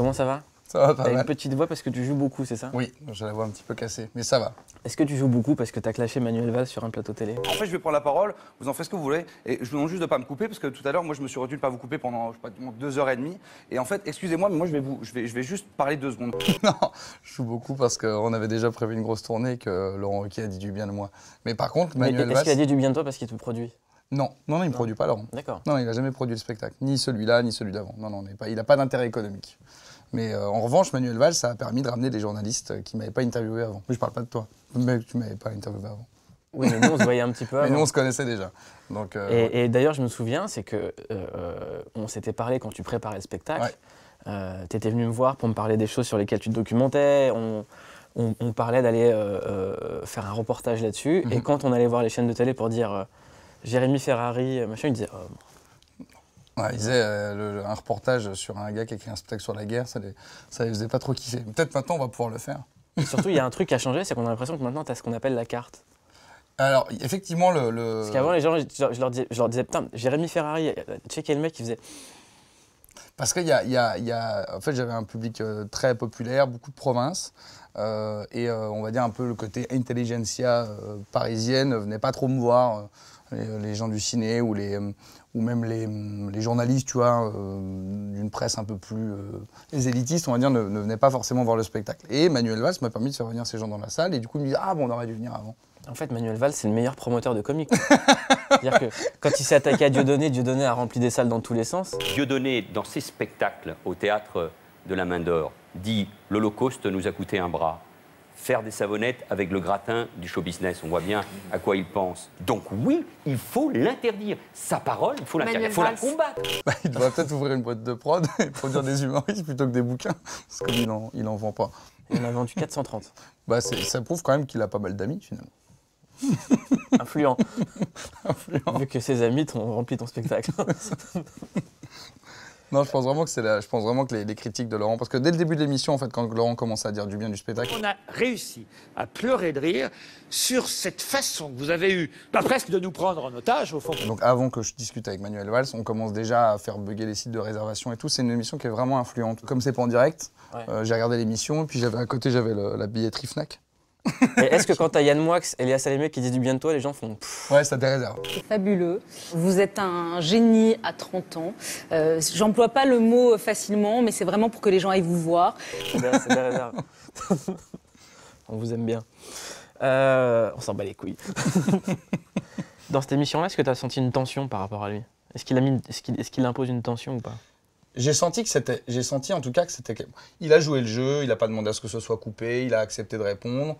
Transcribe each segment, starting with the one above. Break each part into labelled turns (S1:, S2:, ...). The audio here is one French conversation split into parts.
S1: Comment ça va Ça va pas mal. une petite voix parce que tu joues beaucoup, c'est ça Oui, j'ai la voix un petit peu cassée, mais ça va. Est-ce que tu joues beaucoup parce que t'as clashé Manuel Valls sur un plateau télé En
S2: fait, je vais prendre la parole, vous en faites ce que vous voulez, et je vous demande juste de ne pas me couper, parce que tout à l'heure, moi, je me suis retenu de ne pas vous couper pendant deux heures et demie. Et en fait, excusez-moi, mais moi, je vais, vous, je, vais, je vais juste parler deux secondes. non, je joue beaucoup parce qu'on avait déjà prévu une grosse tournée que Laurent Ruquier a dit du bien de moi. Mais par contre, Mais Valls... est-ce qu'il a dit du bien de toi parce qu'il te produit Non, non, non, il ne produit pas Laurent. D'accord. Non, il n'a jamais produit le spectacle, ni celui-là, ni celui d'avant. Non, non, pas- il n'a pas d'intérêt économique. Mais euh, en revanche, Manuel Valls, ça a permis de ramener des journalistes euh, qui ne m'avaient pas interviewé avant. Je je parle pas de toi, mais tu m'avais pas interviewé avant.
S1: Oui, mais nous, on se voyait un petit peu avant. Mais nous, on se connaissait déjà. Donc, euh, et, d'ailleurs, je me souviens, c'est que on s'était parlé quand tu préparais le spectacle. tu étais venu me voir pour me parler des choses sur lesquelles tu te documentais. On, parlait d'aller faire un reportage là-dessus. Et mhm. quand on allait voir les chaînes de télé pour dire Jérémy Ferrari, machin, il disait. Ouais, il euh, un reportage sur un gars qui a écrit un spectacle sur la guerre, ça les, ça les faisait pas trop kiffer. Peut-être maintenant on va pouvoir le faire. surtout, il y a un truc qui a changé, c'est qu'on a l'impression que maintenant tu as ce qu'on appelle la carte. Alors, effectivement, le. Parce qu'avant, les gens, je leur, disais, je leur disais, putain, Jérémy Ferrari, euh, checker le mec, qui faisait.
S2: Parce qu'il y, En fait, j'avais un public euh, très populaire, beaucoup de provinces. et on va dire un peu le côté intelligentsia parisienne venait pas trop me voir. Euh, les, gens du ciné ou, les, euh, ou même euh, les, journalistes, tu vois, d'une presse un peu plus... élitiste les élitistes, on va dire, ne, venaient pas forcément voir le spectacle. Et Manuel Valls m'a permis de faire venir ces gens dans la salle, et du coup, il me dit « Ah, bon, on aurait dû venir avant ». En
S1: fait, Manuel Valls, c'est le meilleur promoteur de comics. quand il s'est attaqué à Dieudonné, Dieudonné a rempli des salles dans tous les sens.
S2: Dieudonné, dans ses spectacles au théâtre de la Main d'Or, dit « L'Holocauste nous a coûté un bras » faire des savonnettes avec le gratin du show business. On voit bien à quoi il pense.
S1: Donc oui, il faut l'interdire. Sa parole, il faut l'interdire. Il faut la combattre.
S2: Bah, il devrait peut-être ouvrir une boîte de prod et produire des humoristes plutôt que des bouquins. Parce qu'il
S1: n'en il en vend pas. Il en a vendu 430. Bah, ça prouve quand même qu'il a pas mal d'amis finalement. Influent. Influent. Vu que ses amis t'ont rempli ton spectacle.
S2: Non, je pense vraiment que c'est la... je pense vraiment que les, critiques de Laurent, parce que dès le début de l'émission, en fait, quand Laurent commence à dire du bien du spectacle, on a réussi à pleurer de rire sur cette façon que vous avez eue, pas presque de nous prendre en otage au fond. Donc avant que je discute avec Manuel Valls, on commence déjà à faire bugger les sites de réservation et tout. C'est une émission qui est vraiment influente. Comme c'est pas en direct, euh, j'ai regardé l'émission, et puis j'avais à côté j'avais la billetterie Fnac
S1: est-ce que quand t'as Yann Moix et Léa Salimé qui disent du bien de toi, les gens font Ouais, ça te hein. Fabuleux. Vous êtes un génie à 30 ans. Euh, j'emploie pas le mot euh, facilement, mais c'est vraiment pour que les gens aillent vous voir. on vous aime bien. Euh, on s'en bat les couilles. Dans cette émission-là, est-ce que tu as senti une tension par rapport à lui Est-ce qu'il impose une tension ou pas j'ai senti que c'était, j'ai senti en tout cas que c'était. Il a joué le
S2: jeu, il n'a pas demandé à ce que ce soit coupé, il a accepté de répondre.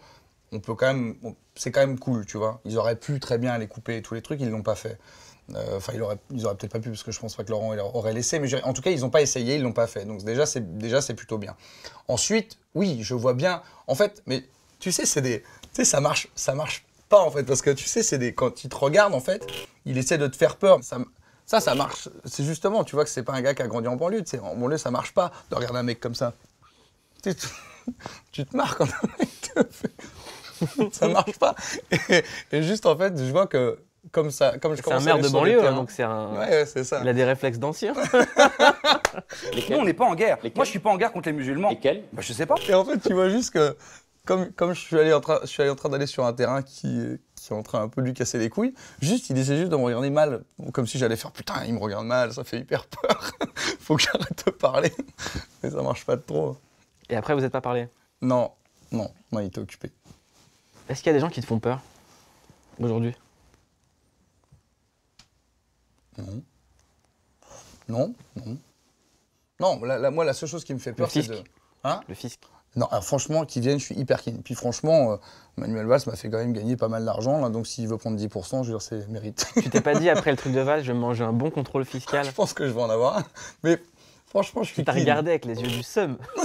S2: On peut quand même, c'est quand même cool, tu vois. Ils auraient pu très bien aller couper tous les trucs, ils l'ont pas fait. Euh, enfin, ils auraient, ils auraient peut-être pas pu parce que je pense pas que Laurent il aurait laissé, mais en tout cas ils n'ont pas essayé, ils l'ont pas fait. Donc déjà c'est déjà c'est plutôt bien. Ensuite, oui, je vois bien. En fait, mais tu sais, c'est des, ça marche, ça marche pas en fait parce que tu sais, c'est des, quand ils te regardent en fait, il essaie de te faire peur. Ça, ça, ça marche. C'est justement, tu vois que c'est pas un gars qui a grandi en banlieue. Tu sais, en banlieue, ça marche pas de regarder un mec comme ça. Tu, te marres quand un mec fait. ça marche pas. Et, juste, en fait, je vois que. Comme ça, comme je C'est un maire de banlieue, hein, donc c'est un. Ouais, c'est ça. Il a des réflexes d'ancien. Nous, on n'est pas en guerre. Moi, je suis pas en guerre contre les musulmans. Et bah, Je sais pas. Et en fait, tu vois juste que comme, comme, je suis allé en train, je suis en train d'aller sur un terrain qui, en train un peu de lui casser les couilles. Juste, il essaie juste de me regarder mal, comme si j'allais faire putain, il me regarde mal, ça fait hyper peur. Faut que j'arrête de parler. Mais ça marche pas trop. Et
S1: après, vous n'êtes pas parlé Non, non, moi il était occupé. Est-ce qu'il y a des gens qui te font peur aujourd'hui Non.
S2: Non, non. Non, moi, la seule chose qui me fait peur, c'est de. Hein Le fisc. Non, alors franchement, qu'ils viennent, je suis hyper keen. Puis franchement, euh, Manuel Valls m'a fait quand même gagner pas mal d'argent, donc s'il veut prendre 10%, je veux dire, c'est mérite.
S1: Tu t'es pas dit après le truc de Valls, je vais manger un bon contrôle fiscal Je pense que je vais en avoir, mais Franchement, je suis. regardé avec les yeux du seum.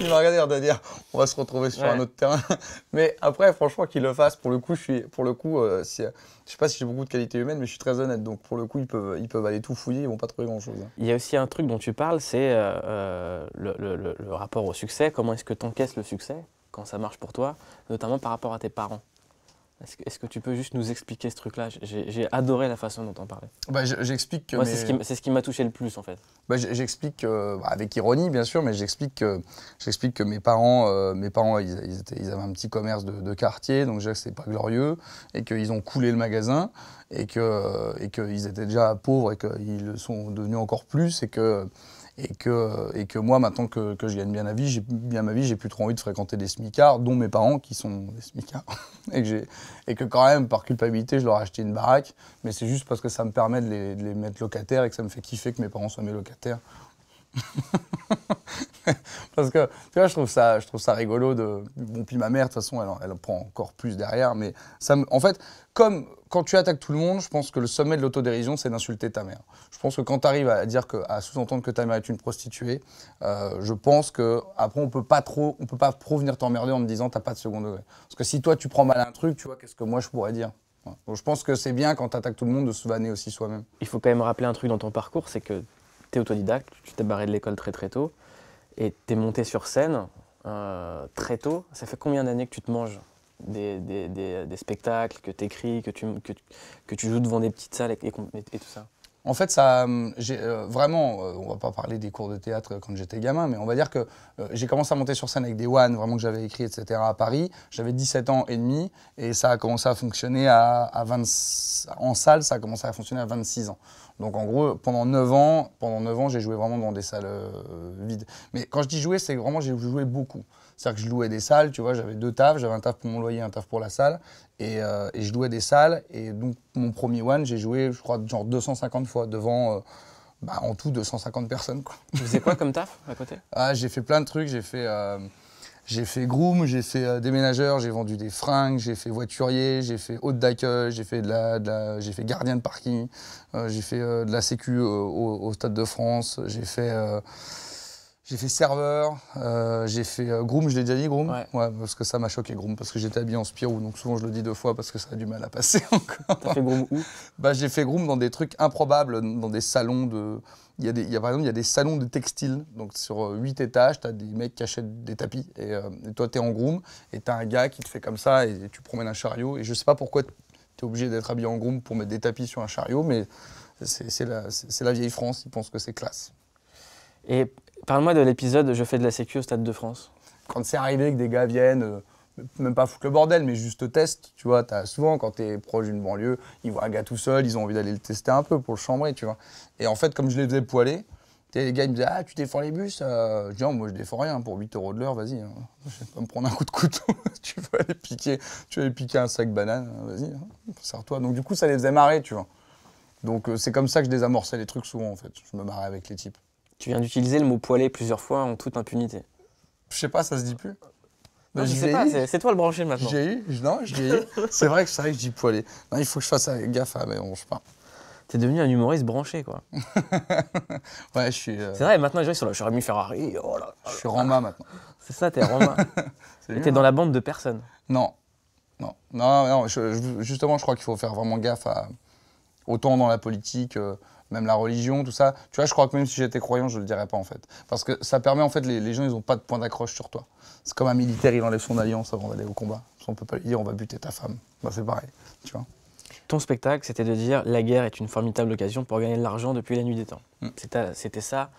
S2: il m'a regardé dire ah, on va se retrouver sur un autre terrain. Mais après, franchement, qu'ils le fasse. Pour le coup, je suis, pour le coup, euh, je sais pas si j'ai beaucoup de qualité humaine, mais je suis très honnête. Donc pour le coup, ils peuvent, ils peuvent aller tout fouiller, ils vont pas trouver grand chose. Hein.
S1: Il y a aussi un truc dont tu parles, c'est euh, euh, le, le rapport au succès. Comment est-ce que tu encaisses le succès quand ça marche pour toi, notamment par rapport à tes parents. Est-ce que, tu peux juste nous expliquer ce truc-là J'ai adoré la façon dont t'en parlais.
S2: Bah, j'explique C'est
S1: ce qui m'a touché le plus, en fait.
S2: Bah, j'explique, euh, bah, avec ironie, bien sûr, mais j'explique que, que mes parents, euh, mes parents ils, avaient un petit commerce de, quartier, donc déjà, c'est pas glorieux, et qu'ils ont coulé le magasin, et qu'ils et que étaient déjà pauvres, et qu'ils sont devenus encore plus, et que. Et que, et que moi, maintenant que, je gagne bien, vie, j'ai, bien ma vie, j'ai plus trop envie de fréquenter des smicards, dont mes parents qui sont des smicards. et, que et que quand même, par culpabilité, je leur ai acheté une baraque. Mais c'est juste parce que ça me permet de les mettre locataires et que ça me fait kiffer que mes parents soient mes locataires. Parce que, tu vois, je trouve ça, je trouve ça rigolo de. Bon, puis ma mère, de toute façon, elle, elle en prend encore plus derrière. Mais ça en fait, comme quand tu attaques tout le monde, je pense que le sommet de l'autodérision, c'est d'insulter ta mère. Je pense que quand tu arrives à dire que, à sous-entendre que ta mère est une prostituée, euh, je pense que après on peut pas trop, on peut pas trop venir t'emmerder en me disant t'as pas de second degré. Parce que si toi tu prends mal un truc, tu vois, qu'est-ce que moi je pourrais dire Je
S1: pense que c'est bien
S2: quand tu attaques tout le monde de se vanner aussi soi-même.
S1: Il faut quand même rappeler un truc dans ton parcours, c'est que autodidacte, tu t'es barré de l'école très très tôt, et t'es monté sur scène euh, très tôt. Ça fait combien d'années que tu te manges des, spectacles, que tu écris, que tu, joues devant des petites salles et, tout ça
S2: en fait, ça, euh, euh, vraiment, on va pas parler des cours de théâtre quand j'étais gamin, mais on va dire que j'ai commencé à monter sur scène avec des one, vraiment que j'avais écrit, etc. à Paris. J'avais 17 ans et demi, et ça a commencé à fonctionner à, en salle, ça a commencé à fonctionner à 26 ans. Donc en gros, pendant 9 ans, pendant 9 ans, j'ai joué vraiment dans des salles euh, vides. Mais quand je dis jouer, c'est vraiment j'ai joué beaucoup. C'est-à-dire que je louais des salles, tu vois, j'avais deux tafs, j'avais un taf pour mon loyer, un taf pour la salle, euh, et, je louais des salles. Et donc mon premier one, j'ai joué, je crois, genre 250 fois devant. Euh, bah, en tout 250 personnes. Quoi. Tu faisais quoi comme
S1: taf à côté
S2: ah, J'ai fait plein de trucs, j'ai fait j'ai fait groom, j'ai fait euh, déménageur, j'ai vendu des fringues, j'ai fait voiturier, j'ai fait hôte d'accueil, j'ai fait, de la, j'ai fait gardien de parking, euh, j'ai fait euh, de la sécu au, Stade de France, j'ai fait, j'ai fait serveur, j'ai fait groom, je l'ai déjà dit groom parce que ça m'a choqué groom, parce que j'étais habillé en Spirou, donc souvent je le dis deux fois parce que ça a du mal à passer encore. fait groom où bah, J'ai fait groom dans des trucs improbables, dans des salons de il y, a il y a, par exemple, il y a des salons de textile. Donc, sur euh, huit étages, tu as des mecs qui achètent des tapis. Et, euh, toi, tu es en groom et tu as un gars qui te fait comme ça et, tu promènes un chariot. Et je sais pas pourquoi tu es obligé d'être habillé en groom pour mettre des tapis sur un chariot, mais c'est la, la, vieille France. Ils pensent que c'est classe. Et parle-moi de l'épisode Je fais de la sécu au Stade de France. Quand c'est arrivé que des gars viennent. Euh, même pas foutre le bordel, mais juste test, tu vois. As, souvent, quand tu es proche d'une banlieue, ils voient un gars tout seul, ils ont envie d'aller le tester un peu pour le chambrer, tu vois. Et en fait, comme je les faisais poiler, les gars ils me disaient Ah, tu défends les bus euh. Je dis moi je défends rien, pour 8 euros de l'heure, vas-y. Hein. Je vais pas me prendre un coup de couteau. tu, vas aller piquer, tu piquer un sac banane, hein, vas-y, hein, toi Donc du coup, ça les faisait marrer, tu vois. Donc euh, c'est comme ça que je désamorçais
S1: les trucs souvent, en fait. Je me marrais avec les types. Tu viens d'utiliser le mot poilé plusieurs fois en toute impunité. Je sais pas, ça se dit plus je sais pas, c'est toi le branché maintenant. J'ai eu, non, j'ai eu.
S2: c'est vrai que c'est vrai que je Non, il faut que je fasse gaffe à je sais pas. T'es devenu un humoriste branché,
S1: quoi. ouais, je suis. Euh, c'est vrai, maintenant je gens sur la. Je suis Ferrari. Oh je suis Romain, maintenant. C'est ça, t'es Rama. t'es dans hein. la bande de personnes. Non. Non, non,
S2: non justement, je crois qu'il faut faire vraiment gaffe à. Autant dans la politique. Euh, même la religion, tout ça. Tu vois, je crois que même si j'étais croyant, je le dirais pas en fait. Parce que ça permet en fait, les, gens, ils ont pas de point d'accroche sur toi. C'est comme un militaire, il enlève son alliance avant d'aller au combat. On peut pas dire on va buter ta femme. Bah, c'est pareil, tu vois.
S1: Ton spectacle, c'était de dire la guerre est une formidable occasion pour gagner de l'argent depuis la nuit des temps. Mm. C'était ça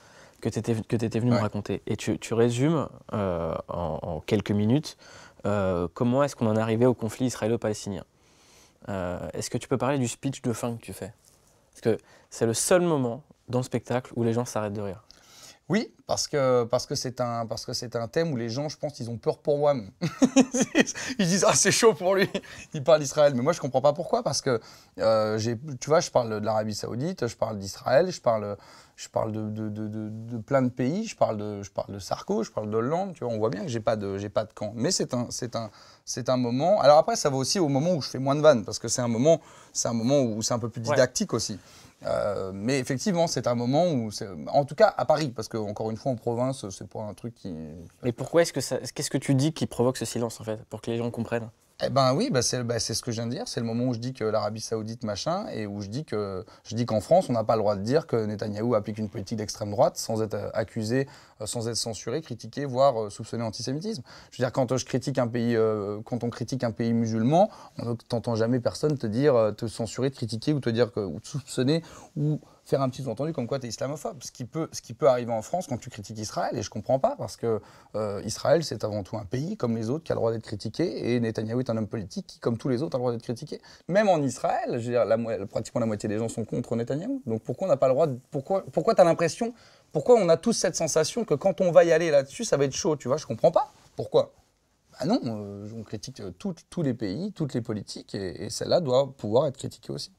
S1: que tu étais, que étais venu me raconter. Et tu, résumes euh, en, quelques minutes euh, comment est-ce qu'on en est arrivé au conflit israélo-palestinien. Euh, est-ce que tu peux parler du speech de fin que tu fais parce que c'est le seul moment dans le spectacle où les gens s'arrêtent de rire. Oui, parce que parce que c'est un parce que
S2: c'est un thème où les gens, je pense, ils ont peur pour WAM. ils disent ah c'est chaud pour lui, il parle d'Israël, mais moi je comprends pas pourquoi parce que euh, tu vois, je parle de l'Arabie Saoudite, je parle d'Israël, je parle je parle de, plein de pays, je parle de je parle de Sarko, je parle d'Hollande, tu vois, on voit bien que j'ai pas de j'ai pas de camp, mais c'est un moment. Alors après ça va aussi au moment où je fais moins de vannes parce que c'est un moment c'est un moment où c'est un peu plus didactique aussi. Euh, mais effectivement, c'est un moment où, en tout cas à Paris, parce qu'encore une fois en province, c'est pas un truc qui. Mais pourquoi est-ce que ça, qu'est-ce que tu dis qui provoque ce silence en fait, pour que les gens comprennent eh ben oui, bah, bah, c'est ce que je viens de dire. C'est le moment où je dis que l'Arabie Saoudite machin et où je dis que je qu'en France on n'a pas le droit de dire que Netanyahou applique une politique d'extrême droite sans être euh, accusé, euh, sans être censuré, critiqué, voire euh, soupçonné d'antisémitisme. Je veux dire quand critique quand on critique un pays musulman, on n'entend jamais personne te dire, te censurer, te critiquer ou te dire que, ou te soupçonner ou faire un petit sous-entendu comme quoi tu es islamophobe. Ce qui, peut, ce qui peut arriver en France quand tu critiques Israël, et je comprends pas, parce que euh, Israël, c'est avant tout un pays comme les autres qui a le droit d'être critiqué, et Netanyahu est un homme politique qui, comme tous les autres, a le droit d'être critiqué. Même en Israël, je veux dire, la, pratiquement la moitié des gens sont contre Netanyahu Donc pourquoi on n'a pas le droit Pourquoi, pourquoi tu as l'impression. Pourquoi on a tous cette sensation que quand on va y aller là-dessus, ça va être chaud, tu vois Je comprends pas. Pourquoi ah non, euh, on critique euh, tous les pays, toutes les politiques,
S1: et, et celle-là doit pouvoir être critiquée aussi.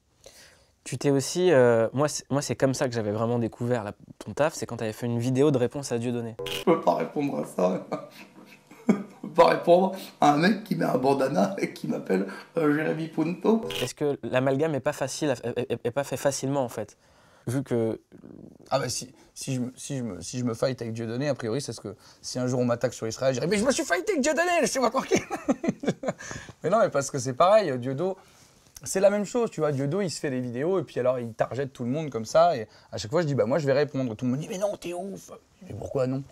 S1: Tu t'es aussi. Euh, moi, moi, c'est comme ça que j'avais vraiment découvert la, ton taf, c'est quand tu avais fait une vidéo de réponse à Dieu donné. Je peux pas répondre à ça. je peux pas répondre à un mec qui met un bandana et qui m'appelle euh, Jérémy Punto. Est-ce que l'amalgame est pas facile, est, pas fait facilement en fait Vu que. Ah bah si, si, je, si, je, me, si je me fight avec Dieu donné, a priori, c'est ce que. Si un jour on
S2: m'attaque sur Israël, je dirais Mais je me suis fighté avec Dieu donné, suis pas qui. Mais non, mais parce que c'est pareil, Dieu c'est la même chose, tu vois. Dieudo il se fait des vidéos et puis alors il targette tout le monde comme ça. Et à chaque fois, je dis, bah moi, je vais répondre. Tout le monde dit, mais non, t'es ouf. Mais pourquoi non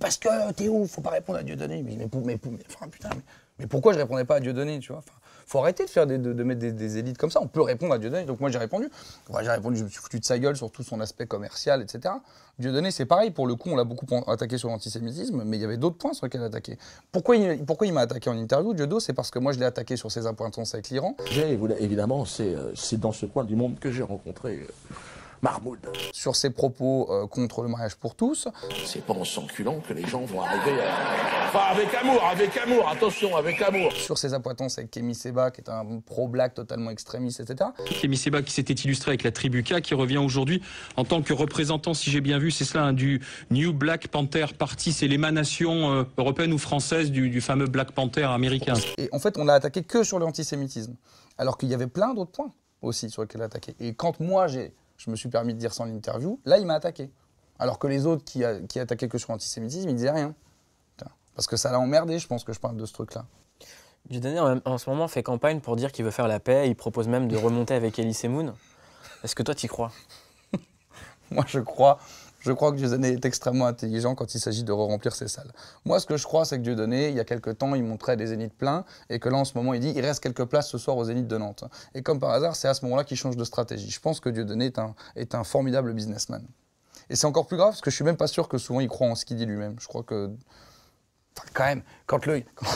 S2: Parce que t'es ouf, faut pas répondre à Dieudonné. Mais, mais, mais, mais, mais enfin, putain, mais pourquoi je répondais pas à Dieudonné, tu vois enfin, faut arrêter de faire de, mettre des, élites comme ça. On peut répondre à Dieudonné. Donc moi j'ai répondu. j'ai répondu, je me suis foutu de sa gueule sur tout son aspect commercial, etc. Dieudonné, c'est pareil. Pour le coup, on l'a beaucoup attaqué sur l'antisémitisme, mais il y avait d'autres points sur lesquels attaquer. Pourquoi il, pourquoi il m'a attaqué en interview, do C'est parce que moi je l'ai attaqué sur ses appointances avec l'Iran. Évidemment, euh, c'est dans ce coin du monde que j'ai rencontré. Euh, Marmoud. » Sur ses propos euh, contre le mariage pour tous. C'est pas en s'enculant que les gens vont arriver à avec amour, avec amour, attention, avec amour. Sur ses appointons, avec Kémy Seba, qui est un pro-black totalement extrémiste, etc. Kémy Seba qui s'était illustré avec la tribu K, qui revient aujourd'hui en tant que représentant, si j'ai bien vu, c'est cela, hein, du New Black Panther Party. C'est l'émanation euh, européenne ou française du, fameux Black Panther américain. Et en fait, on l'a attaqué que sur l'antisémitisme, alors qu'il y avait plein d'autres points aussi sur lesquels attaquer. Et quand moi, j'ai, je me suis permis de dire ça en interview, là, il m'a attaqué. Alors que les autres qui, qui attaquaient que sur l'antisémitisme, ils disaient rien. Parce que ça l'a emmerdé, je pense que je parle de ce truc-là.
S1: Dieudonné, en ce moment, fait campagne pour dire qu'il veut faire la paix. Il propose même de remonter avec Elise Moon. Est-ce que toi, t'y crois
S2: Moi, je crois. Je crois que Dieudonné est extrêmement intelligent quand il s'agit de remplir ses salles. Moi, ce que je crois, c'est que Dieudonné, il y a quelques temps, il montrait des zéniths pleins et que là, en ce moment, il dit il reste quelques places ce soir aux zéniths de Nantes. Et comme par hasard, c'est à ce moment-là qu'il change de stratégie. Je pense que Dieudonné est un, est un formidable businessman. Et c'est encore plus grave parce que je suis même pas sûr que souvent il croit en ce qu'il dit lui-même. Je crois que quand même, quand,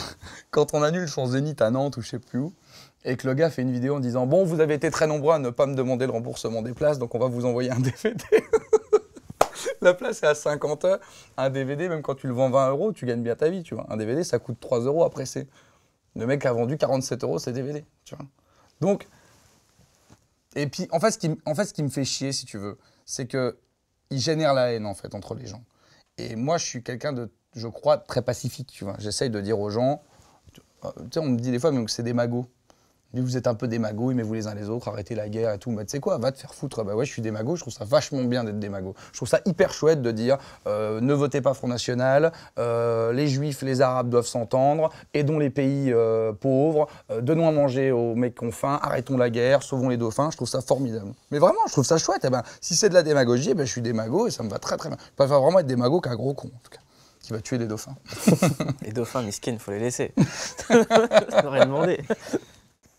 S2: quand, on annule son zénith à Nantes ou je sais plus où, et que le gars fait une vidéo en disant Bon, vous avez été très nombreux à ne pas me demander le remboursement des places, donc on va vous envoyer un DVD. la place est à 50 heures. Un DVD, même quand tu le vends 20 euros, tu gagnes bien ta vie, tu vois. Un DVD, ça coûte 3 euros à presser. Le mec a vendu 47 euros ses DVD, tu vois. Donc, et puis, en fait, ce qui, en fait, ce qui me fait chier, si tu veux, c'est que il génère la haine, en fait, entre les gens. Et moi, je suis quelqu'un de je crois, très pacifique. Tu vois. J'essaye de dire aux gens, euh, tu sais, on me dit des fois même que c'est des magots. vous êtes un peu des magots, mais vous les uns les autres, arrêtez la guerre et tout. Mais tu sais quoi, va te faire foutre. Bah ouais, je suis des magots, je trouve ça vachement bien d'être des magots. Je trouve ça hyper chouette de dire euh, ne votez pas Front National, euh, les Juifs, les Arabes doivent s'entendre, aidons les pays pauvres, donnons à manger aux mecs qui ont faim, arrêtons la guerre, sauvons les dauphins. Je trouve ça formidable. Mais vraiment, je trouve ça chouette. Eh ben, si c'est de la démagogie, eh ben, je suis des magots et ça me va très très bien. Je préfère vraiment être des magots qu'un gros con, en tout cas. Tu va tuer des dauphins.
S1: les dauphins, il faut les laisser. Je rien demandé.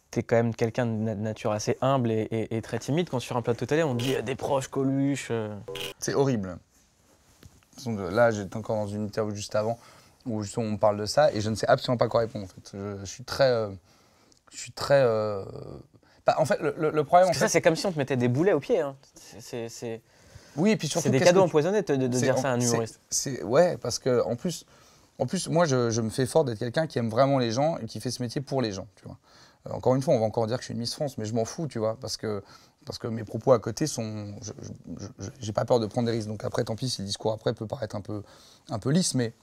S1: T'es quand même quelqu'un de nature assez humble et, très timide. Quand sur un plateau télé, on dit des proches,
S2: Coluche. Euh. C'est horrible. Là, j'étais encore dans une interview juste avant où on parle de ça et je ne sais absolument pas quoi répondre en fait. Je, suis très. je suis très.
S1: Euh, euh, bah, en fait, le, problème. ça, c'est comme si on te mettait des boulets aux pieds. Hein. C'est. Oui, et puis C'est des cadeaux empoisonnés de, dire ça à un humoriste.
S2: C'est ouais, parce que en plus, en plus moi, je, me fais fort d'être quelqu'un qui aime vraiment les gens et qui fait ce métier pour les gens, tu vois. Euh, encore une fois, on va encore dire que je suis une Miss France, mais je m'en fous, tu vois, parce que, parce que mes propos à côté sont. J'ai pas peur de prendre des risques. Donc après, tant pis si le discours après peut paraître un peu, un peu lisse, mais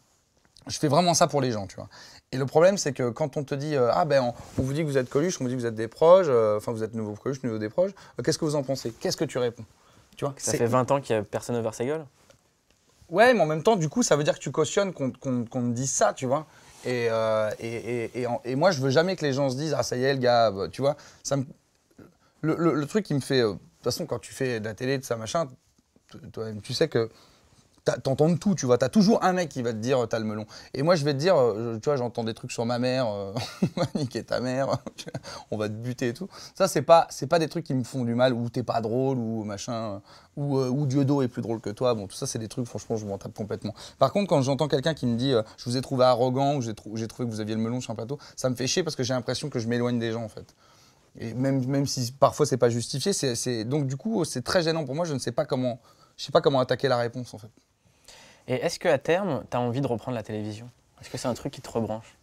S2: je fais vraiment ça pour les gens, tu vois. Et le problème, c'est que quand on te dit, euh, ah ben, on, vous dit que vous êtes Coluche, on vous dit que vous êtes des proches, euh, enfin, vous êtes nouveau Coluche, nouveau des proches, qu'est-ce que vous en pensez Qu'est-ce que tu réponds tu ça fait 20 ans qu'il n'y a personne over sa gueule Ouais, mais en même temps, du coup, ça veut dire que tu cautionnes qu'on qu te dise ça, tu vois. Et, euh, et, moi, je veux jamais que les gens se disent Ah, ça y est, le gars, euh, tu vois. Ça le, truc qui me fait. Euh, de toute façon, quand tu fais de la télé, de ça, machin, toi-même, tu sais que t'entends de tout, tu vois. T'as toujours un mec qui va te dire euh, t'as le melon. Et moi, je vais te dire, euh, tu vois, j'entends des trucs sur ma mère, on euh, va niquer ta mère, on va te buter et tout. Ça, c'est pas, c'est pas des trucs qui me font du mal, ou t'es pas drôle, ou machin, ou, ou Dieudo est plus drôle que toi. Bon, tout ça, c'est des trucs, franchement, je m'en tape complètement. Par contre, quand j'entends quelqu'un qui me dit, je vous ai trouvé arrogant, ou j'ai trouvé que vous aviez le melon sur un plateau, ça me fait chier parce que j'ai l'impression que je m'éloigne des gens, en fait. Et même, même si parfois c'est pas justifié, c'est donc du coup c'est très gênant pour moi. Je ne sais pas
S1: comment, je sais pas comment attaquer la réponse en fait. Et est-ce que à terme, tu as envie de reprendre la télévision Est-ce que c'est un truc qui te rebranche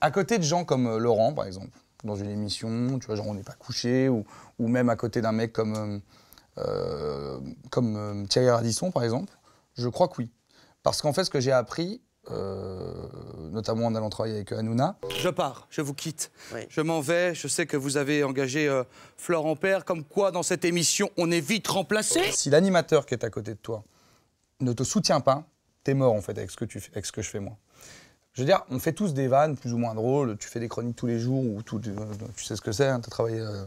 S1: À côté de gens comme euh, Laurent,
S2: par exemple, dans une émission, tu vois, genre on n'est pas couché, ou, même à côté d'un mec comme, euh, euh, comme Thierry Radisson, par exemple, je crois que oui. Parce qu'en fait, ce que j'ai appris, notamment en allant travailler avec Hanouna. Je pars, je vous quitte. Je m'en vais, je sais que vous avez engagé Florent Père, comme quoi dans cette émission, on est vite remplacé. Si l'animateur qui est à côté de toi ne te soutiens pas, t'es mort en fait avec ce que, tu, ce que je fais moi. Je veux dire, on fait tous des vannes plus ou moins drôles, tu fais des chroniques tous les jours, ou tout, euh, tu sais ce que c'est, hein, tu as travaillé euh,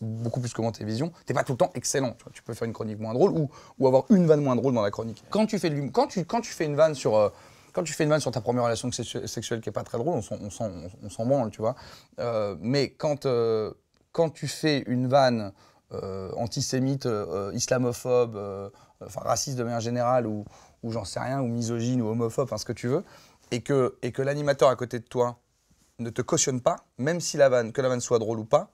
S2: beaucoup plus que mon télévision, t'es pas tout le temps excellent. Tu, peux faire une chronique moins drôle ou, avoir une vanne moins drôle dans la chronique. Quand tu fais, quand quand tu fais une vanne sur... Euh, quand tu fais une vanne sur ta première relation sexuelle qui est pas très drôle, on s'en branle, tu vois. mais quand, quand tu fais une vanne euh, antisémite, euh, islamophobe, euh, enfin raciste de manière générale, ou, ou j'en sais rien, ou misogyne ou homophobe, enfin ce que tu veux, et que, et que l'animateur à côté de toi ne te cautionne pas, même si la vanne, que la vanne soit drôle ou pas,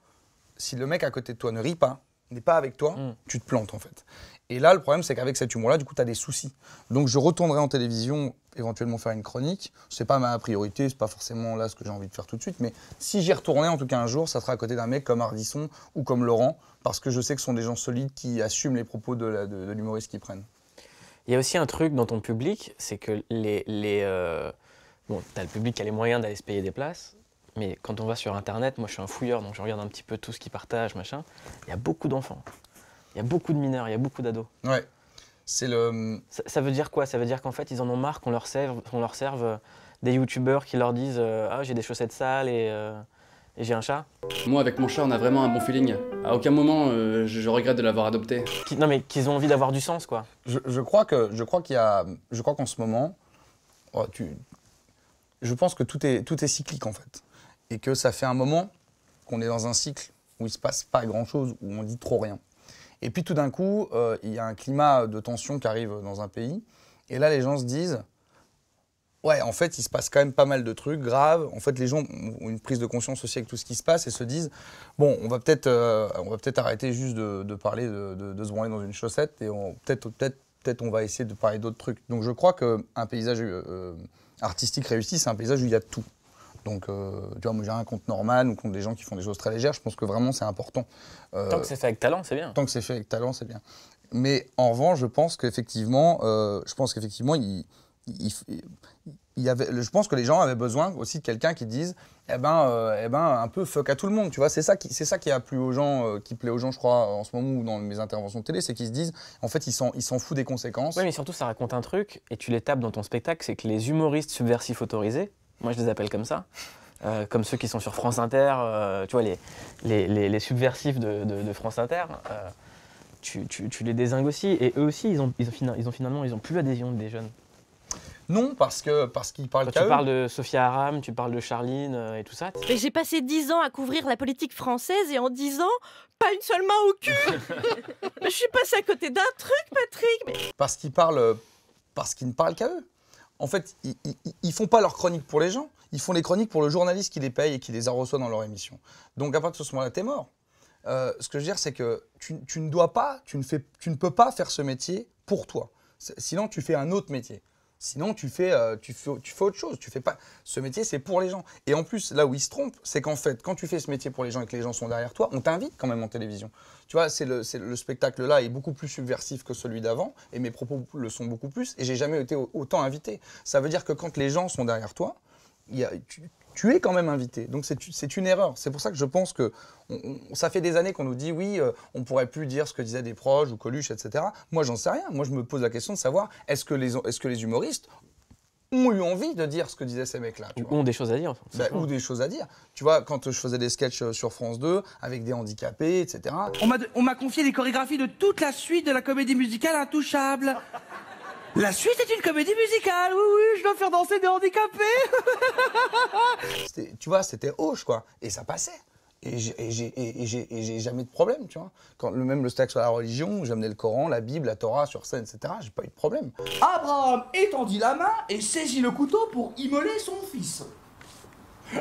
S2: si le mec à côté de toi ne rit pas, n'est pas avec toi, mm. tu te plantes en fait. Et là, le problème, c'est qu'avec cet humour-là, du coup, tu as des soucis. Donc, je retournerai en télévision éventuellement faire une chronique. C'est pas ma priorité, c'est pas forcément là ce que j'ai envie de faire tout de suite, mais si j'y retournais en tout cas un jour, ça sera à côté d'un mec comme Ardisson ou comme Laurent, parce que je sais que ce sont des gens solides qui assument les propos de l'humoriste qu'ils prennent.
S1: Il y a aussi un truc dans ton public, c'est que les. Euh, bon, t'as le public qui a les moyens d'aller se payer des places, mais quand on va sur Internet, moi je suis un fouilleur, donc je regarde un petit peu tout ce qu'ils partagent, machin. Il y a beaucoup d'enfants, il y a beaucoup de mineurs, il y a beaucoup d'ados. Ouais. C'est le. Hum, ça, veut dire quoi Ça veut dire qu'en fait, ils en ont marre qu'on leur serve, euh, des youtubeurs qui leur disent euh, Ah, j'ai des chaussettes sales euh, et, j'ai un chat. Moi, avec mon chat, on a vraiment un bon feeling. À aucun moment, je, regrette de l'avoir adopté. non, mais qu'ils ont envie d'avoir du sens, quoi.
S2: Je, crois que, je crois qu'il y je crois qu'en ce moment, oh, je pense que tout est, tout est cyclique en fait, et que ça fait un moment qu'on est dans un cycle où il se passe pas grand chose, où on dit trop rien. Et puis tout d'un coup, euh, il y a un climat de tension qui arrive dans un pays. Et là, les gens se disent, ouais, en fait, il se passe quand même pas mal de trucs graves. En fait, les gens ont une prise de conscience aussi avec tout ce qui se passe et se disent, bon, on va peut-être euh, peut arrêter juste de, parler de, se branler dans une chaussette et peut-être peut peut on va essayer de parler d'autres trucs. Donc je crois que un paysage euh, artistique réussi, c'est un paysage où il y a tout. Donc, euh, tu vois, moi j'ai un compte normal ou compte des gens qui font des choses très légères. Je pense que vraiment c'est important. Euh, tant que c'est fait avec talent, c'est bien. Tant que c'est fait avec talent, c'est bien. Mais en revanche, je pense qu'effectivement, euh, je pense qu'effectivement, il, il, avait, je pense que les gens avaient besoin aussi de quelqu'un qui dise, eh ben, eh ben, un peu fuck à tout le monde, tu vois. C'est ça qui, c'est ça qui a plu aux gens, qui plaît aux gens, je crois, en ce moment ou dans mes
S1: interventions de télé, c'est qu'ils se disent, en fait, ils s'en, ils s'en foutent des conséquences. Oui, mais surtout, ça raconte un truc et tu les tapes dans ton spectacle, c'est que les humoristes subversifs autorisés, moi je les appelle comme ça, euh, comme ceux qui sont sur France Inter, euh, tu vois, les, les, subversifs de, France Inter, euh, tu, les désingues aussi. Et eux aussi, ils ont, ils ont, finalement ils ont plus l'adhésion des jeunes. Non, parce que parce qu'ils parlent qu'à Tu parles de Sophia Aram, tu parles de Charline et tout ça. Mais j'ai passé dix ans à couvrir la politique française et en dix ans, pas une seule main au cul. je suis passé à côté d'un truc, Patrick.
S2: Parce qu'ils parlent, parce qu'ils ne parlent qu'à eux en fait, ils, ne font pas leurs chroniques pour les gens, ils font les chroniques pour le journaliste qui les paye et qui les reçoit dans leur émission. Donc à partir de ce moment-là, tu es mort. Euh, ce que je veux dire, c'est que tu, ne dois pas, tu ne peux pas faire ce métier pour toi. Sinon, tu fais un autre métier. Sinon, euh, tu fais, tu fais, autre chose. Tu fais pas. Ce métier, c'est pour les gens. Et en plus, là où il se trompe, c'est qu'en fait, quand tu fais ce métier pour les gens et que les gens sont derrière toi, on t'invite quand même en télévision. Tu vois, c'est le, spectacle là est beaucoup plus subversif que celui d'avant, et mes propos le sont beaucoup plus. Et j'ai jamais été autant invité. Ça veut dire que quand les gens sont derrière toi, il y a, tu es quand même invité. Donc c'est une erreur. C'est pour ça que je pense que ça fait des années qu'on nous dit oui, euh, on pourrait plus dire ce que disaient des proches ou Coluche, etc. Moi, j'en sais rien. Moi, je me pose la question de savoir est-ce que, les, est que les humoristes ont eu envie de dire ce que disaient ces mecs-là. Ou ont des choses à dire. Ben, ou des choses à dire. Tu vois, quand je faisais des sketchs euh, sur France 2 avec des handicapés, etc. On m'a confié les chorégraphies de toute la suite de la comédie musicale Intouchable. La suite est une comédie musicale. Oui, oui, je dois faire danser des handicapés. tu vois, c'était hoche, quoi. Et ça passait. Et j'ai jamais de problème, tu vois. Quand, même le stack sur la religion, j'amenais le Coran, la Bible, la Torah sur scène, etc. J'ai pas eu de problème. Abraham étendit la main et saisit le couteau pour immoler son fils.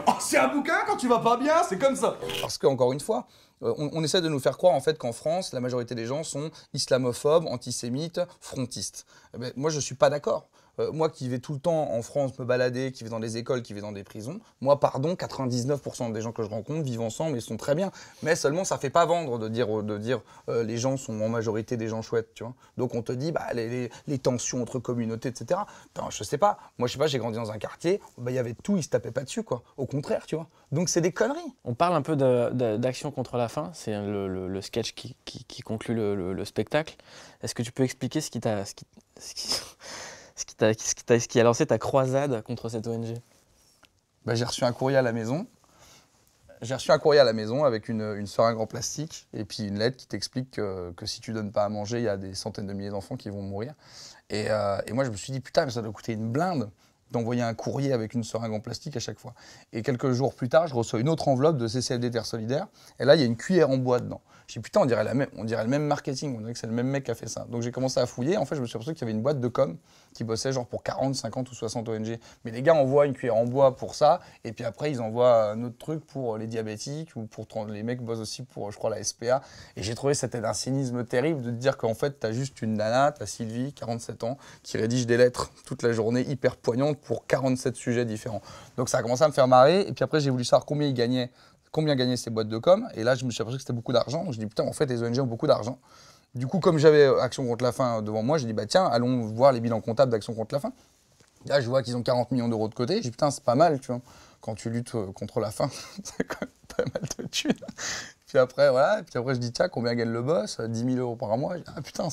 S2: Oh, c'est un bouquin quand tu vas pas bien, c'est comme ça. Parce qu'encore une fois, euh, on, essaie de nous faire croire en fait qu'en France, la majorité des gens sont islamophobes, antisémites, frontistes. Eh ben, moi, je ne suis pas d'accord. Euh, moi qui vais tout le temps en France me balader, qui vais dans des écoles, qui vais dans des prisons, moi, pardon, 99% des gens que je rencontre vivent ensemble ils sont très bien. Mais seulement, ça fait pas vendre de dire, de dire euh, les gens sont en majorité des gens chouettes, tu vois. Donc on te dit, bah, les, tensions entre communautés, etc. Ben, je sais pas. Moi, je sais pas, j'ai grandi dans un quartier, ben, il y avait tout, ils se tapaient pas dessus, quoi. Au contraire, tu vois.
S1: Donc c'est des conneries. On parle un peu d'action contre la faim, c'est le, sketch qui, conclut le, spectacle. Est-ce que tu peux expliquer ce qui t'a. ce qui ce qui, a, ce, lancé ta croisade contre cette ONG bah, J'ai reçu un courrier à la maison.
S2: J'ai reçu un courrier à la maison avec une, une seringue en plastique et puis une lettre qui t'explique que, si tu donnes pas à manger, il y a des centaines de milliers d'enfants qui vont mourir. Et, euh, et, moi, je me suis dit, putain, mais ça doit coûter une blinde d'envoyer un courrier avec une seringue en plastique à chaque fois. Et quelques jours plus tard, je reçois une autre enveloppe de CCFD Terre Solidaire, et là, il y a une cuillère en bois dedans. Je dis, putain, on dirait, la même, on dirait le même marketing, on dirait que c'est le même mec qui a fait ça. Donc j'ai commencé à fouiller, en fait, je me suis aperçu qu'il y avait une boîte de com qui bossait genre pour 40, 50 ou 60 ONG. Mais les gars envoient une cuillère en bois pour ça, et puis après, ils envoient un autre truc pour les diabétiques, ou pour les mecs bossent aussi pour, je crois, la SPA. Et j'ai trouvé c'était un cynisme terrible de dire qu'en fait, tu as juste une nana, as Sylvie, 47 ans, qui rédige des lettres toute la journée, hyper poignante pour 47 sujets différents. Donc ça a commencé à me faire marrer. Et puis après, j'ai voulu savoir combien ils gagnaient, combien gagnaient ces boîtes de com. Et là, je me suis aperçu que c'était beaucoup d'argent. Je me dit, putain, en fait, les ONG ont beaucoup d'argent. Du coup, comme j'avais euh, Action contre la faim euh, devant moi, j'ai dit, bah tiens, allons voir les bilans comptables d'Action contre la faim. Là, je vois qu'ils ont 40 millions d'euros de côté. Je dit « putain, c'est pas mal, tu vois. Quand tu luttes euh, contre la faim, c'est quand même pas mal de thunes. Puis après, voilà. Puis après, je dis, tiens, combien gagne le boss 10 000 euros par mois. ah, putain,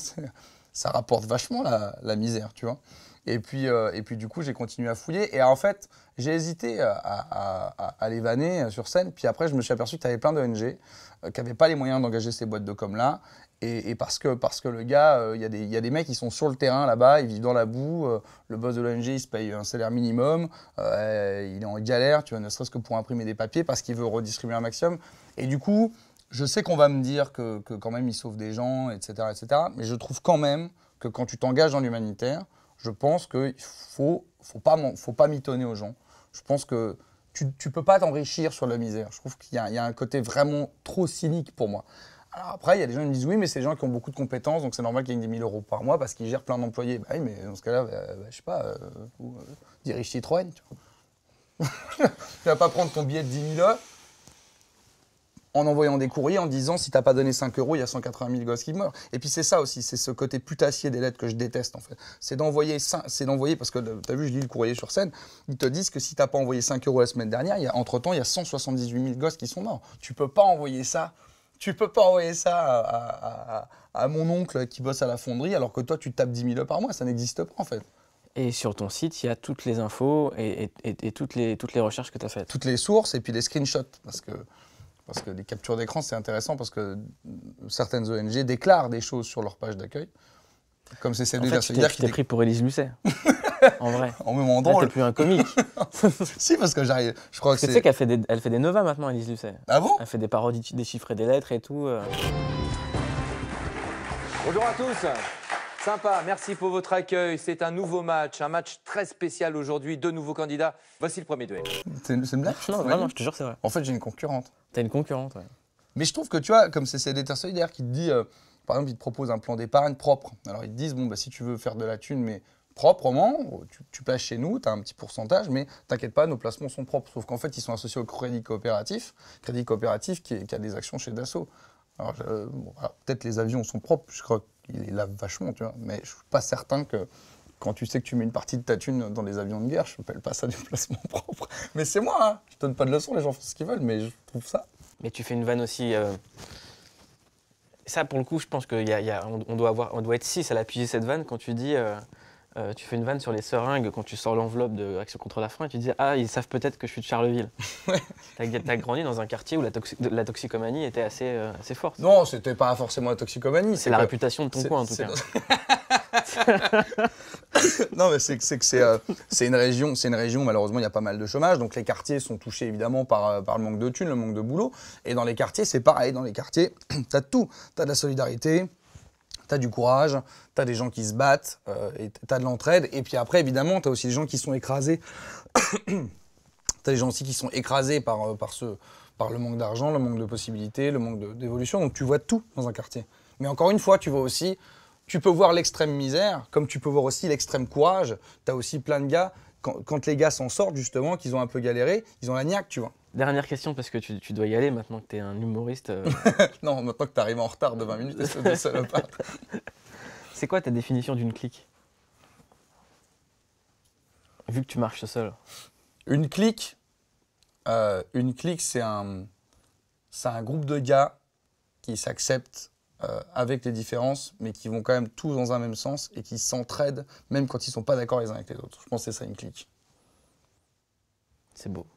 S2: ça rapporte vachement la, la misère, tu vois. Et puis, euh, et puis du coup, j'ai continué à fouiller. Et en fait, j'ai hésité euh, à, à, à, les vanner euh, sur scène. Puis après, je me suis aperçu que tu avais plein d'ONG qui n'avaient pas les moyens d'engager ces boîtes de com là. Et, parce, que, parce que le gars, il y, y, a des mecs qui sont sur le terrain là-bas, ils vivent dans la boue, le boss de l'ONG, il se paye un salaire minimum, il est en galère, tu vois, ne serait-ce que pour imprimer des papiers parce qu'il veut redistribuer un maximum. Et du coup, je sais qu'on va me dire que, que, quand même il sauve des gens, etc., etc. Mais je trouve quand même que quand tu t'engages dans l'humanitaire, je pense qu'il ne faut, faut, pas, faut pas mitonner aux gens. Je pense que tu ne peux pas t'enrichir sur la misère. Je trouve qu'il y, a un côté vraiment trop cynique pour moi. Alors après, il y a des gens qui me disent oui, mais c'est des gens qui ont beaucoup de compétences, donc c'est normal qu'ils gagnent des 1000 euros par mois parce qu'ils gèrent plein d'employés. Bah oui, mais dans ce cas-là, je bah, ne bah, je sais pas, euh, euh dirige Citroën. Tu, ne vas pas prendre ton billet de 10 000 euros en envoyant des courriers en disant si t'as pas donné 5 euros, il y a 180 000 gosses qui meurent. Et puis c'est ça aussi, c'est ce côté putassier des lettres que je déteste en fait. C'est d'envoyer, c'est d'envoyer parce que t'as vu, je lis le courrier sur scène, ils te disent que si t'as pas envoyé 5 euros la semaine dernière, il y a, entre temps il y a 178 000 gosses qui sont morts. Tu peux pas envoyer ça. Tu peux pas envoyer ça à, mon oncle qui bosse à la fonderie alors que toi tu tapes 10 000 euros par mois, ça n'existe pas en fait. Et sur ton site, il y a toutes les infos et, toutes, les, toutes les recherches que tu as faites. Toutes les sources et puis les screenshots. Parce que parce que les captures d'écran, c'est intéressant parce que certaines ONG déclarent des choses
S1: sur leur page d'accueil. Comme c'est celle en fait, de qui t'es pris pour Élise Lucet. en vrai. En me elle T'es plus un comique. si, parce que j'arrive. Je crois que, Tu sais qu'elle fait des, elle fait des novas maintenant, Élise Lucet. Ah bon Elle fait des parodies des chiffres et des lettres et tout. Euh.
S2: Bonjour à tous. Sympa, merci pour votre accueil. C'est un nouveau match, un match très spécial aujourd'hui. Deux nouveaux candidats. Voici le premier duel. C'est une, c'est une blague Non, vraiment, je te jure, c'est vrai. En fait, j'ai une concurrente. T'as une concurrente, ouais. Mais je trouve que tu vois, comme c'est CDT solidaire qui te dit, euh, par exemple, ils te propose un plan d'épargne propre. Alors ils te disent, bon, bah, si tu veux faire de la thune, mais proprement, tu, tu places chez nous, tu as un petit pourcentage, mais t'inquiète pas, nos placements sont propres. Sauf qu'en fait, ils sont associés au crédit coopératif, crédit coopératif qui, a des actions chez Dassault. Alors, peut-être les avions sont propres, je crois il lave vachement, tu vois. Mais je suis pas certain que quand tu sais que tu mets une partie de ta thune
S1: dans des avions de guerre, je appelle pas ça du placement propre. Mais c'est moi, hein. je donne pas de leçons, les gens font ce qu'ils veulent, mais je trouve ça. Mais tu fais une vanne aussi. Euh, ça, pour le coup, je pense qu'on y a, on doit, avoir, on doit être six à l'appuyer cette vanne quand tu dis. Euh, euh, tu fais une vanne sur les seringues quand tu sors l'enveloppe de Action contre la faim et tu dis Ah, ils savent peut-être que je suis de Charleville. T'as grandi dans un quartier où la, toxicomanie était euh, assez, forte. Non, c'était pas forcément la toxicomanie. C'est la réputation de ton coin en tout cas.
S2: non, mais c'est que euh, c'est une région, c'est une région où, malheureusement il y a pas mal de chômage, donc les quartiers sont touchés évidemment par, le manque de thunes, le manque de boulot. Et dans les quartiers, c'est pareil, dans les quartiers, t'as tout, t'as de la solidarité, tu as du courage, tu as des gens qui se battent, euh, t'as tu as de l'entraide. Et puis après, évidemment, tu as aussi des gens qui sont écrasés. tu as des gens aussi qui sont écrasés par, euh, par, ce, par le manque d'argent, le manque de possibilités, le manque d'évolution. Donc tu vois tout dans un quartier. Mais encore une fois, tu vois aussi, tu peux voir l'extrême misère, comme tu peux voir aussi l'extrême courage. Tu as aussi plein de gars, quand, quand les gars s'en sortent justement, qu'ils ont un peu galéré, ils ont la niaque, tu vois. Dernière question, parce que tu,
S1: dois y aller maintenant que tu es un humoriste. Euh.
S2: non, maintenant que tu arrives en retard de 20 minutes, de salopard.
S1: C'est quoi ta définition d'une clique Vu que tu marches seul. Une clique euh, Une clique, c'est un,
S2: un groupe de gars qui s'acceptent euh, avec les différences, mais qui vont quand même tous dans un même sens et qui s'entraident, même quand ils ne sont pas d'accord les uns avec les autres. Je pense que c'est
S1: ça une clique. C'est beau.